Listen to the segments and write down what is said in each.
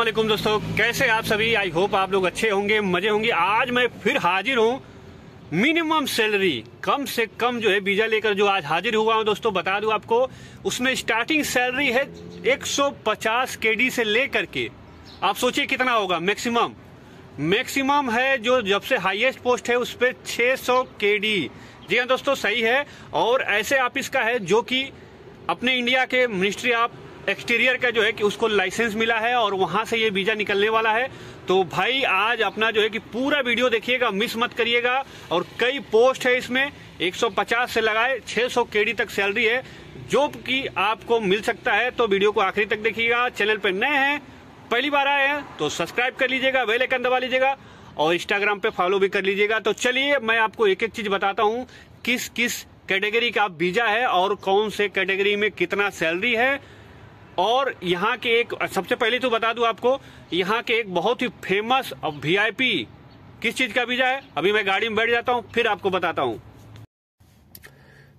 असलम दोस्तों कैसे आप सभी आई होप आप लोग अच्छे होंगे मजे होंगे आज मैं फिर हाजिर हूँ मिनिमम सैलरी कम से कम जो है वीजा लेकर जो आज हाजिर हुआ हूँ दोस्तों बता दूँ आपको उसमें स्टार्टिंग सैलरी है 150 केडी से लेकर के आप सोचिए कितना होगा मैक्सिमम मैक्सिमम है जो जब से हाईएस्ट पोस्ट है उस पर छः सौ के डी जी हाँ दोस्तों सही है और ऐसे ऑफिस का है जो कि अपने इंडिया के मिनिस्ट्री ऑफ एक्सटीरियर का जो है कि उसको लाइसेंस मिला है और वहां से ये वीजा निकलने वाला है तो भाई आज अपना जो है कि पूरा वीडियो देखिएगा मिस मत करिएगा और कई पोस्ट है इसमें 150 से लगाए 600 सौ केडी तक सैलरी है जो की आपको मिल सकता है तो वीडियो को आखिरी तक देखिएगा चैनल पर नए हैं पहली बार आए हैं तो सब्सक्राइब कर लीजिएगा वेलेकन दबा लीजिएगा और इंस्टाग्राम पे फॉलो भी कर लीजिएगा तो चलिए मैं आपको एक एक चीज बताता हूँ किस किस कैटेगरी का वीजा है और कौन से कैटेगरी में कितना सैलरी है और यहाँ के एक सबसे पहले तो बता दू आपको यहाँ के एक बहुत ही फेमस वीआईपी किस चीज का वीजा है अभी मैं गाड़ी में बैठ जाता हूँ फिर आपको बताता हूँ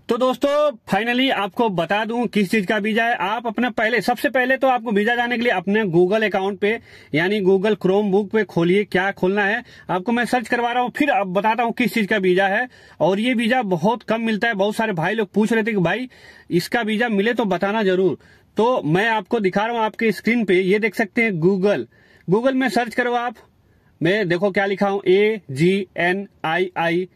तो दोस्तों फाइनली आपको बता दूं किस चीज का वीजा है आप अपना पहले सबसे पहले तो आपको वीजा जाने के लिए अपने गूगल अकाउंट पे यानी गूगल क्रोम बुक पे खोलिए क्या खोलना है आपको मैं सर्च करवा रहा हूँ फिर अब बताता हूँ किस चीज का वीजा है और ये वीजा बहुत कम मिलता है बहुत सारे भाई लोग पूछ रहे थे कि भाई इसका वीजा मिले तो बताना जरूर तो मैं आपको दिखा रहा हूं आपके स्क्रीन पे ये देख सकते हैं गूगल गूगल में सर्च करो आप मैं देखो क्या लिखा हूं ए जी एन आई आई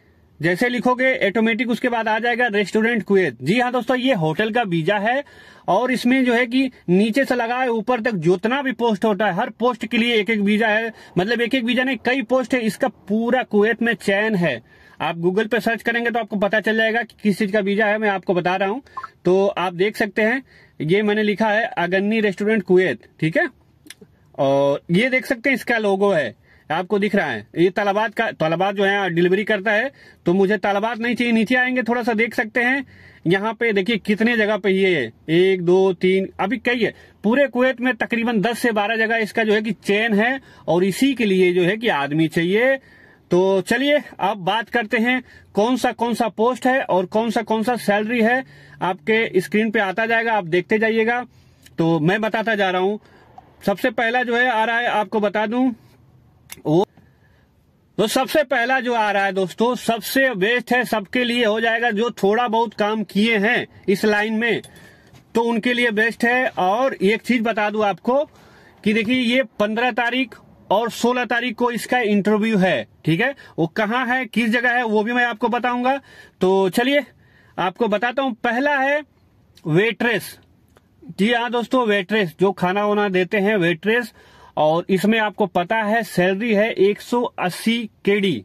जैसे लिखोगे ऑटोमेटिक उसके बाद आ जाएगा रेस्टोरेंट कुवैत जी हाँ दोस्तों ये होटल का वीजा है और इसमें जो है कि नीचे से लगा है ऊपर तक जितना भी पोस्ट होता है हर पोस्ट के लिए एक एक वीजा है मतलब एक एक वीजा नहीं कई पोस्ट है इसका पूरा कुवैत में चयन है आप गूगल पे सर्च करेंगे तो आपको पता चल जाएगा कि किस चीज का वीजा है मैं आपको बता रहा हूँ तो आप देख सकते हैं ये मैंने लिखा है अगन्नी रेस्टोरेंट कुवैत ठीक है और ये देख सकते हैं इसका लोगो है आपको दिख रहा है ये तालाबाद का तलाबात जो है डिलीवरी करता है तो मुझे तलाबात नहीं चाहिए नीचे आएंगे थोड़ा सा देख सकते हैं यहाँ पे देखिए कितने जगह पे ये है एक दो तीन अभी कई है पूरे कुवैत में तकरीबन दस से बारह जगह इसका जो है कि चेन है और इसी के लिए जो है कि आदमी चाहिए तो चलिए अब बात करते हैं कौन सा कौन सा पोस्ट है और कौन सा कौन सा सैलरी है आपके स्क्रीन पे आता जाएगा आप देखते जाइएगा तो मैं बताता जा रहा हूं सबसे पहला जो है आ रहा है आपको बता दू वो तो सबसे पहला जो आ रहा है दोस्तों सबसे बेस्ट है सबके लिए हो जाएगा जो थोड़ा बहुत काम किए हैं इस लाइन में तो उनके लिए बेस्ट है और एक चीज बता दू आपको कि देखिए ये पंद्रह तारीख और 16 तारीख को इसका इंटरव्यू है ठीक है वो कहाँ है किस जगह है वो भी मैं आपको बताऊंगा तो चलिए आपको बताता हूँ पहला है वेट्रेस जी हाँ दोस्तों वेट्रेस जो खाना वाना देते हैं वेट्रेस और इसमें आपको पता है सैलरी है 180 केडी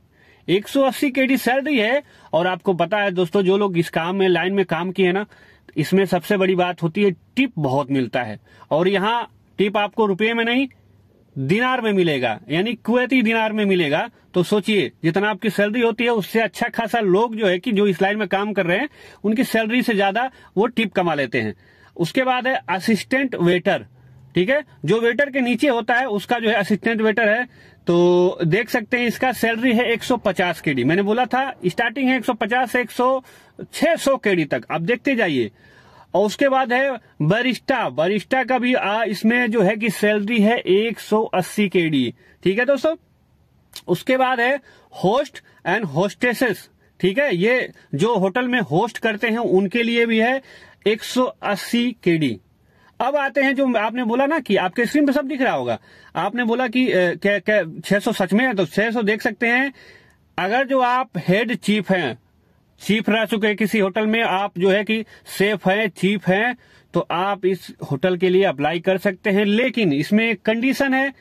180 केडी सैलरी है और आपको पता है दोस्तों जो लोग इस काम में लाइन में काम किए ना इसमें सबसे बड़ी बात होती है टिप बहुत मिलता है और यहाँ टिप आपको रुपये में नहीं दिनार में मिलेगा यानी कुवैती दिनार में मिलेगा तो सोचिए जितना आपकी सैलरी होती है उससे अच्छा खासा लोग जो है कि जो इस लाइन में काम कर रहे हैं उनकी सैलरी से ज्यादा वो टिप कमा लेते हैं उसके बाद है असिस्टेंट वेटर ठीक है जो वेटर के नीचे होता है उसका जो है असिस्टेंट वेटर है तो देख सकते हैं इसका सैलरी है 150 केडी मैंने बोला था स्टार्टिंग है 150 से 100 600 केडी तक आप देखते जाइए और उसके बाद है बरिष्ठा बरिष्ठा का भी आ, इसमें जो है कि सैलरी है 180 केडी ठीक है दोस्तों उसके बाद है होस्ट एंड होस्टेसेस ठीक है ये जो होटल में होस्ट करते हैं उनके लिए भी है 180 केडी अब आते हैं जो आपने बोला ना कि आपके स्क्रीन पर सब दिख रहा होगा आपने बोला कि छह सौ सच में है तो 600 देख सकते हैं अगर जो आप हेड चीफ हैं चीफ रह चुके हैं किसी होटल में आप जो है कि सेफ है चीफ है तो आप इस होटल के लिए अप्लाई कर सकते हैं लेकिन इसमें कंडीशन है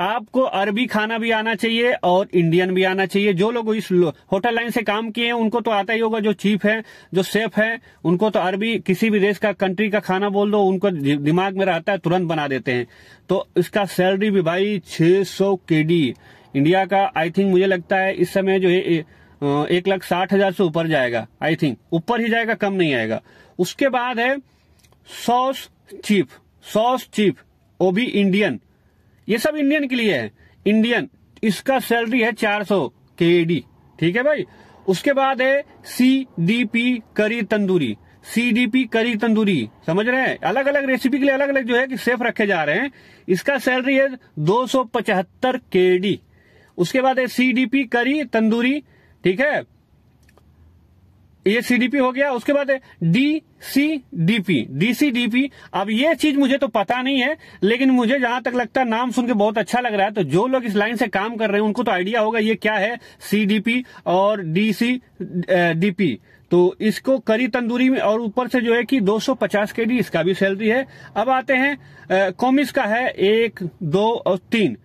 आपको अरबी खाना भी आना चाहिए और इंडियन भी आना चाहिए जो लोग इस होटल लाइन से काम किए हैं उनको तो आता ही होगा जो चीफ है जो सेफ है उनको तो अरबी किसी भी देश का कंट्री का खाना बोल दो उनको दिमाग में रहता है तुरंत बना देते हैं तो इसका सैलरी भी भाई 600 सौ इंडिया का आई थिंक मुझे लगता है इस समय जो है एक लाख साठ हजार से ऊपर जाएगा आई थिंक ऊपर ही जाएगा कम नहीं आएगा उसके बाद है सॉस चीफ सॉस चीफ वो भी इंडियन ये सब इंडियन के लिए है इंडियन इसका सैलरी है चार सौ के ठीक है भाई उसके बाद है सी डी पी करी तंदूरी सी डी पी करी तंदूरी समझ रहे हैं अलग अलग रेसिपी के लिए अलग अलग जो है कि सेफ रखे जा रहे हैं इसका सैलरी है दो सौ पचहत्तर के डी उसके बाद है सी डी पी करी तंदूरी ठीक है ये सीडीपी हो गया उसके बाद D C D C DP अब ये चीज मुझे तो पता नहीं है लेकिन मुझे जहां तक लगता है नाम सुन के बहुत अच्छा लग रहा है तो जो लोग इस लाइन से काम कर रहे हैं उनको तो आइडिया होगा ये क्या है सी पी और डी सी पी तो इसको करी तंदूरी में और ऊपर से जो है कि 250 के डी इसका भी सैलरी है अब आते हैं कॉमिस का है एक दो और तीन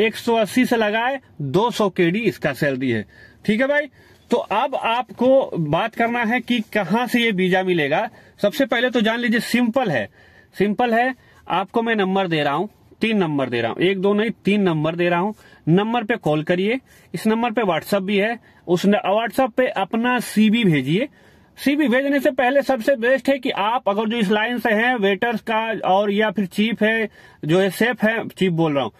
180 से लगाए 200 सौ के डी इसका सैलरी है ठीक है भाई तो अब आपको बात करना है कि कहां से ये वीजा मिलेगा सबसे पहले तो जान लीजिए सिंपल है सिंपल है आपको मैं नंबर दे रहा हूं तीन नंबर दे रहा हूं एक दो नहीं तीन नंबर दे रहा हूं नंबर पे कॉल करिए इस नंबर पे व्हाट्सअप भी है उस व्हाट्सअप पे अपना सीबी भेजिए सीबी भेजने से पहले सबसे बेस्ट है कि आप अगर जो इस लाइन से हैं वेटर्स का और या फिर चीफ है जो है सेफ है चीफ बोल रहा हूं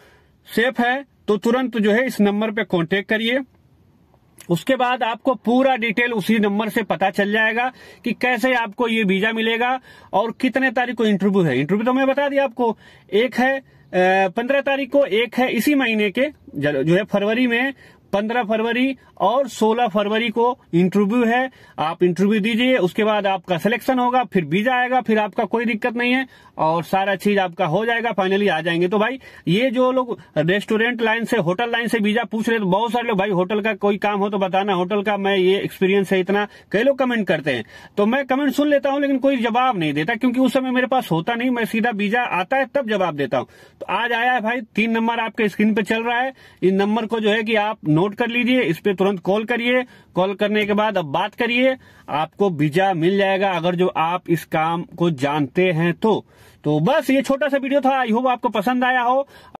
सेफ है तो तुरंत जो है इस नंबर पे कांटेक्ट करिए उसके बाद आपको पूरा डिटेल उसी नंबर से पता चल जाएगा कि कैसे आपको ये वीजा मिलेगा और कितने तारीख को इंटरव्यू है इंटरव्यू तो मैं बता दिया आपको एक है पंद्रह तारीख को एक है इसी महीने के जो है फरवरी में 15 फरवरी और 16 फरवरी को इंटरव्यू है आप इंटरव्यू दीजिए उसके बाद आपका सिलेक्शन होगा फिर वीजा आएगा फिर आपका कोई दिक्कत नहीं है और सारा चीज आपका हो जाएगा फाइनली आ जाएंगे तो भाई ये जो लोग रेस्टोरेंट लाइन से होटल लाइन से वीजा पूछ रहे तो बहुत सारे लोग भाई होटल का कोई काम हो तो बताना होटल का मैं ये एक्सपीरियंस है इतना कई लोग कमेंट करते हैं तो मैं कमेंट सुन लेता हूँ लेकिन कोई जवाब नहीं देता क्योंकि उस समय मेरे पास होता नहीं मैं सीधा वीजा आता है तब जवाब देता हूँ तो आज आया है भाई तीन नंबर आपके स्क्रीन पे चल रहा है इन नंबर को जो है कि आप नो नोट कर लीजिए इस पे तुरंत कॉल करिए कॉल करने के बाद अब बात करिए आपको वीजा मिल जाएगा अगर जो आप इस काम को जानते हैं तो तो बस ये छोटा सा वीडियो था आई होप आपको पसंद आया हो